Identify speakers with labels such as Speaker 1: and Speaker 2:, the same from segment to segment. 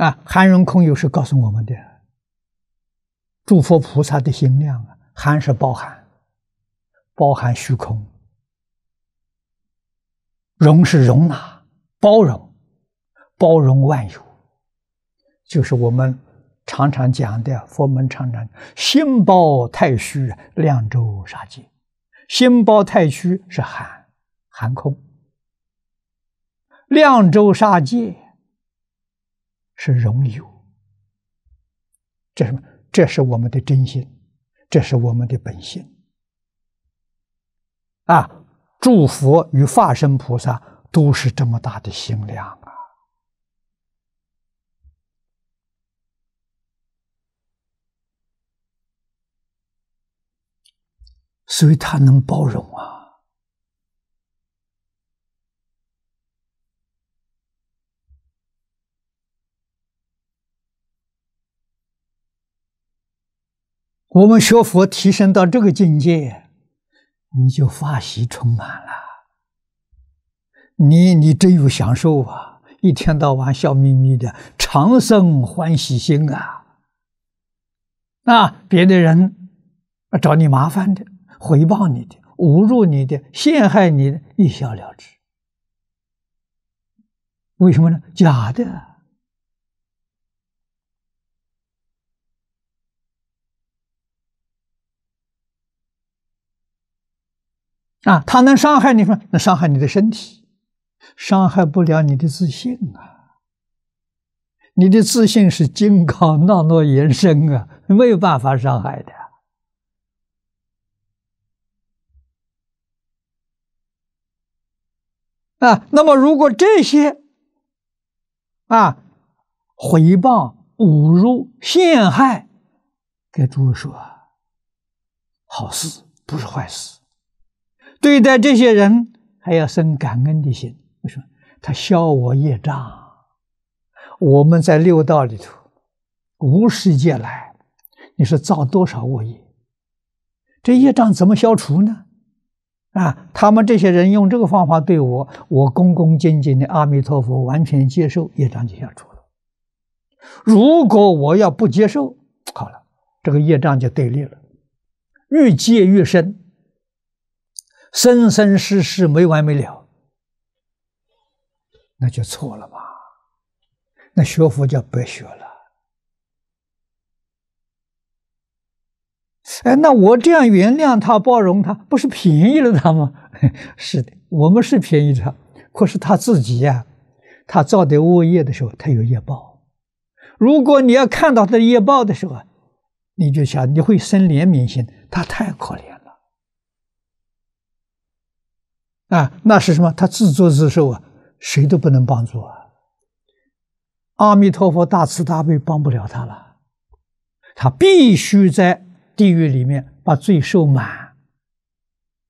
Speaker 1: 啊，含容空有时告诉我们的，诸佛菩萨的心量啊，含是包含，包含虚空；容是容纳，包容，包容万有，就是我们常常讲的，佛门常常心包太虚，量周杀界。心包太虚是含含空，量周杀界。是荣有，这什么？这是我们的真心，这是我们的本性啊！诸佛与化身菩萨都是这么大的心量啊，所以他能包容啊。我们学佛提升到这个境界，你就法喜充满了。你你真有享受啊！一天到晚笑眯眯的，长生欢喜心啊！那别的人找你麻烦的、回报你的、侮辱你的、陷害你的，一笑了之。为什么呢？假的。啊，他能伤害你说？那伤害你的身体，伤害不了你的自信啊！你的自信是金刚那诺延伸啊，没有办法伤害的啊。那么，如果这些啊，回谤、侮辱、陷害，给诸位说，好事不是坏事。对待这些人还要生感恩的心，为什么？他消我业障。我们在六道里头无世界来，你说造多少恶业？这业障怎么消除呢？啊，他们这些人用这个方法对我，我恭恭敬敬的阿弥陀佛，完全接受，业障就消除了。如果我要不接受，好了，这个业障就对立了，越接越深。生生世世没完没了，那就错了嘛！那学佛叫白学了。哎，那我这样原谅他、包容他，不是便宜了他吗？是的，我们是便宜他，可是他自己呀，他造的恶业的时候，他有业报。如果你要看到他的业报的时候，你就想你会生怜悯心，他太可怜了。啊，那是什么？他自作自受啊，谁都不能帮助啊！阿弥陀佛大慈大悲帮不了他了，他必须在地狱里面把罪受满，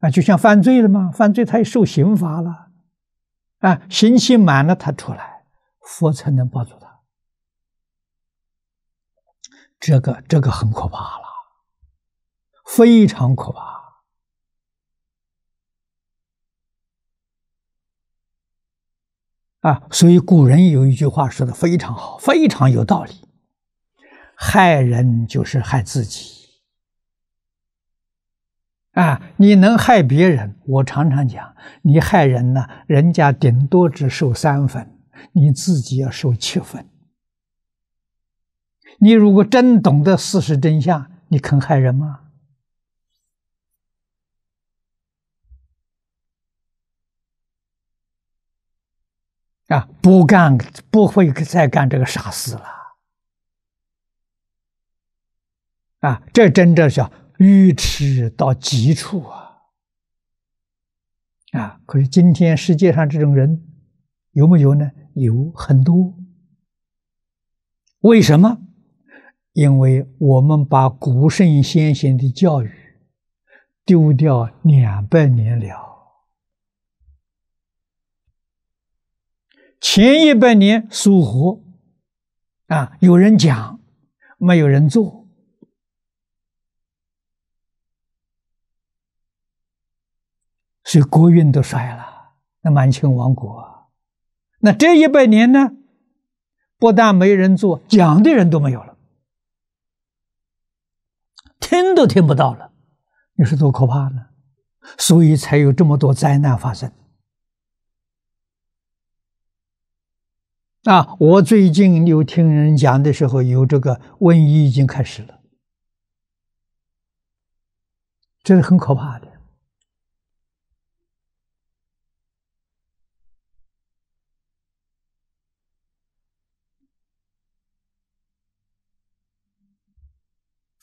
Speaker 1: 啊，就像犯罪了嘛，犯罪他也受刑罚了，啊，刑期满了他出来，佛才能帮助他。这个，这个很可怕了，非常可怕。啊，所以古人有一句话说的非常好，非常有道理：害人就是害自己。啊，你能害别人？我常常讲，你害人呢，人家顶多只受三分，你自己要受七分。你如果真懂得事实真相，你肯害人吗？啊，不干，不会再干这个傻事了。啊，这真正叫愚痴到极处啊！啊，可是今天世界上这种人有没有呢？有很多。为什么？因为我们把古圣先贤的教育丢掉两百年了。前一百年，疏忽，啊，有人讲，没有人做，所以国运都衰了。那满清亡国，那这一百年呢，不但没人做，讲的人都没有了，听都听不到了，你说多可怕呢？所以才有这么多灾难发生。啊！我最近有听人讲的时候，有这个瘟疫已经开始了，这是很可怕的。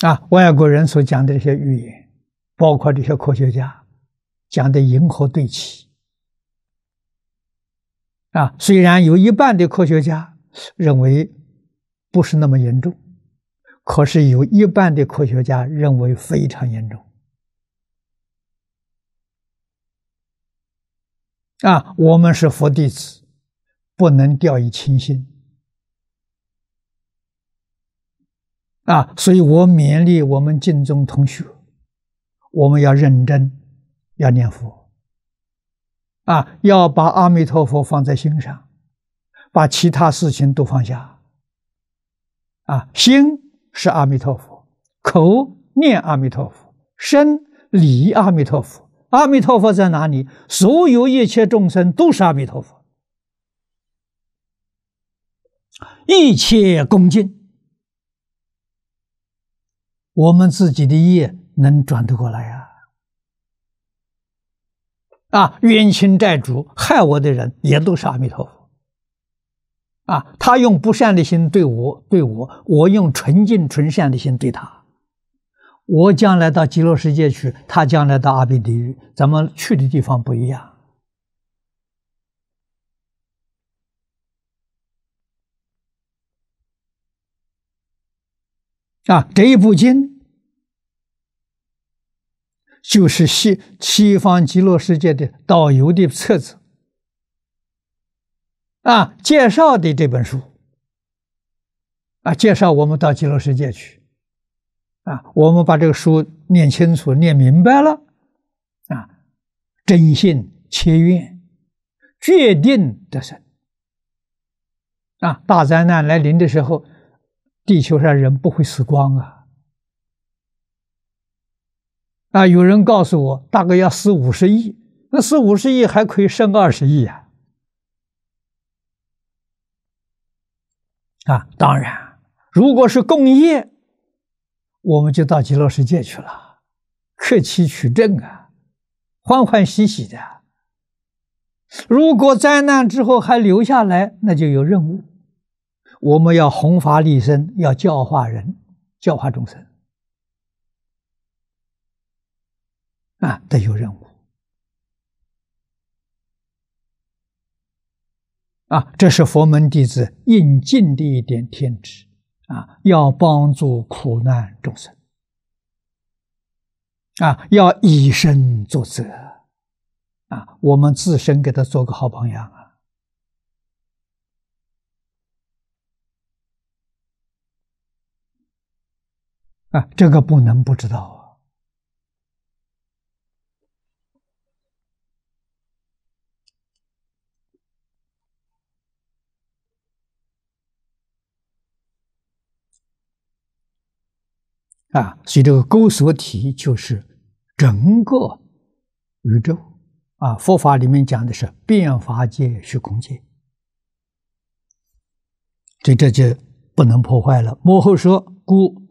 Speaker 1: 啊，外国人所讲的这些预言，包括这些科学家讲的银河对齐。啊，虽然有一半的科学家认为不是那么严重，可是有一半的科学家认为非常严重。啊，我们是佛弟子，不能掉以轻心。啊，所以我勉励我们敬宗同学，我们要认真，要念佛。啊，要把阿弥陀佛放在心上，把其他事情都放下。啊，心是阿弥陀佛，口念阿弥陀佛，身礼阿弥陀佛。阿弥陀佛在哪里？所有一切众生都是阿弥陀佛，一切恭敬。我们自己的业能转得过来呀？啊，冤亲债主害我的人也都是阿弥陀佛。啊，他用不善的心对我，对我，我用纯净纯善的心对他。我将来到极乐世界去，他将来到阿鼻地狱，咱们去的地方不一样。啊，这一部经。就是西西方极乐世界的导游的册子，啊，介绍的这本书，啊，介绍我们到极乐世界去，啊，我们把这个书念清楚、念明白了，啊，真心切愿，决定得神啊，大灾难来临的时候，地球上人不会死光啊。啊，有人告诉我，大概要死五十亿，那死五十亿还可以剩个二十亿啊。啊，当然，如果是共业，我们就到极乐世界去了，克期取证啊，欢欢喜喜的。如果灾难之后还留下来，那就有任务，我们要弘法利生，要教化人，教化众生。啊，得有任务啊！这是佛门弟子应尽的一点天职啊！要帮助苦难众生啊！要以身作则啊！我们自身给他做个好榜样啊！啊，这个不能不知道啊！啊，所以这个“勾锁体”就是整个宇宙啊！佛法里面讲的是变法界、虚空界，所以这就不能破坏了。幕后说“故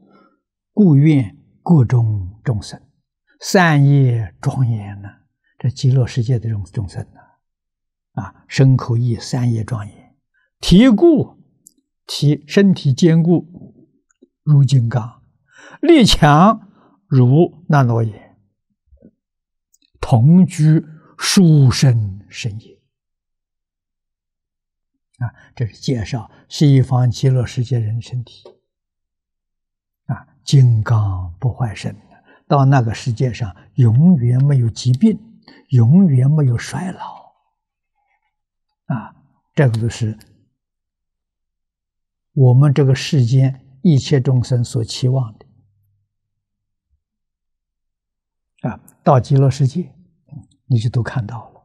Speaker 1: 故愿故中众生善业庄严呢？这极乐世界的众众生呢？啊，身口意善业庄严，体故体身体坚固如金刚。”力强如那罗也，同居殊胜神也。啊，这是介绍西方极乐世界人身体。啊，金刚不坏身，到那个世界上永远没有疾病，永远没有衰老。啊，这个就是我们这个世间一切众生所期望的。啊，到极乐世界，你就都看到了。